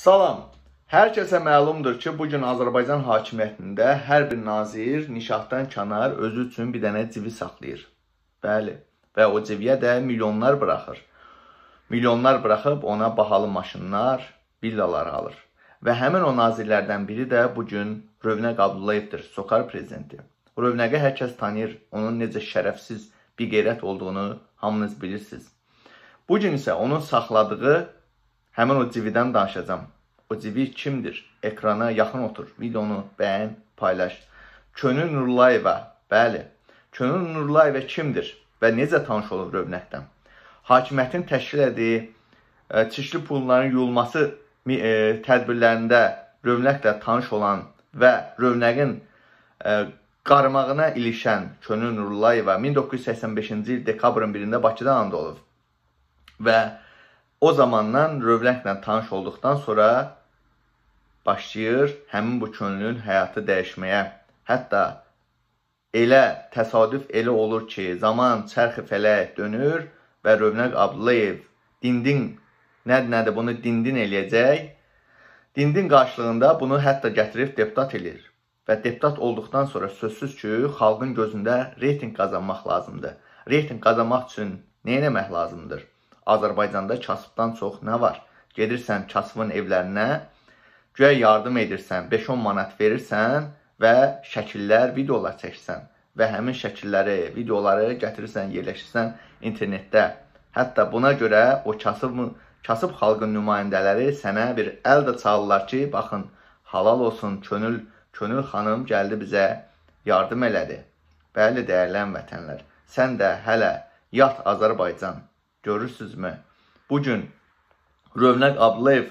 Salam. Hər kəsə məlumdur ki, bu gün Azərbaycan hakimiyyətində hər bir nazir nişahdan kənar özü üçün bir dənə civi saxlayır. Bəli, və o civiyə də milyonlar buraxır. Milyonlar buraxıb ona bahalı maşınlar, villalar alır. Və həmin o nazirlərdən biri də bu gün Rövnəq Abdullayevdir, Sokar prezidenti. Rövnəqi hər kəs tanıyır, onun necə şərəfsiz bir qeyrət olduğunu hamınız bilirsiniz. Bu gün isə onun saxladığı Həmin o cividən danışacağam. O civi kimdir? Ekrana yaxın otur, videonu bəyən, paylaş. Könül Nurlayeva, bəli. Könül Nurlayeva kimdir və necə tanış olub Rövnətdən? Hakimiyyətin təşkil etdiyi e, çirkli pulların yuyulması e, tədbirlərində Rövnəklə tanış olan və Rövnəqin e, qarmağına ilişən Könül Nurlayeva 1985-ci il dekabrın 1-də Bakıda anadı olub və O zamandan Rövləklə tanış olduqdan sonra başlayır həmin bu könlün həyatı dəyişməyə. Hətta elə təsadüf elə olur ki, zaman çərxi fələk dönür və Rövnəq Abdullayev dindin nədir nədir bunu dindin eləyəcək. Dindin qarşılığında bunu hətta gətirib deputat eləyir. Və deputat olduqdan sonra sözsüz ki, xalqın gözündə reyting qazanmaq lazımdır. Reyting qazanmaq üçün nə etmək lazımdır? Azərbaycanda kasıbdan çox nə var? Gedirsən kasıbın evlərinə, güya yardım edirsən, 5-10 manat verirsən və şəkillər, videolar çəksən və həmin şəkilləri, videoları gətirirsən, yerləşirsən internetdə. Hətta buna görə o kasıb, kasıb xalqın nümayəndələri sənə bir əl də çalırlar ki, baxın, halal olsun, könül, könül xanım gəldi bizə yardım elədi. Bəli, dəyərlən vətənlər, sən də hələ yat Azərbaycan Görürsünüzmü? Bu gün Rövnəq Ablev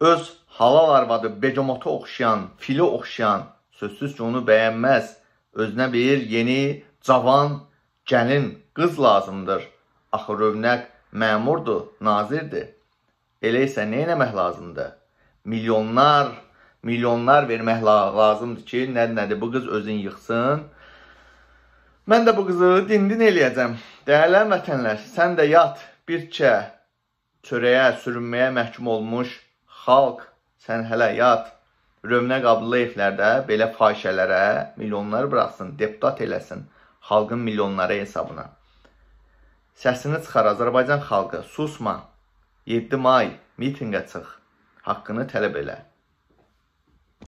öz halal arvadı Begomota oxşayan, fili oxşayan, sözsüz ki onu bəyənməz, özünə bir yeni, cavan, gəlin, qız lazımdır. Axı Rövnəq məmurdur, nazirdir. Elə isə nə etmək lazımdır? Milyonlar, milyonlar vermək lazımdır ki, nə nədir bu qız özün yıxsın. Mən də bu qızı dindin eləyəcəm. Dəyərlən vətənlər, sən də yat, bircə çörəyə, sürünməyə məhkum olmuş xalq, sən hələ yat. Rövnə Qabdıllayevlərdə belə fahişələrə milyonlar bıraxsın, deputat eləsin xalqın milyonları hesabına. Səsini çıxar Azərbaycan xalqı, susma. 7 may mitinqə çıx, haqqını tələb elə.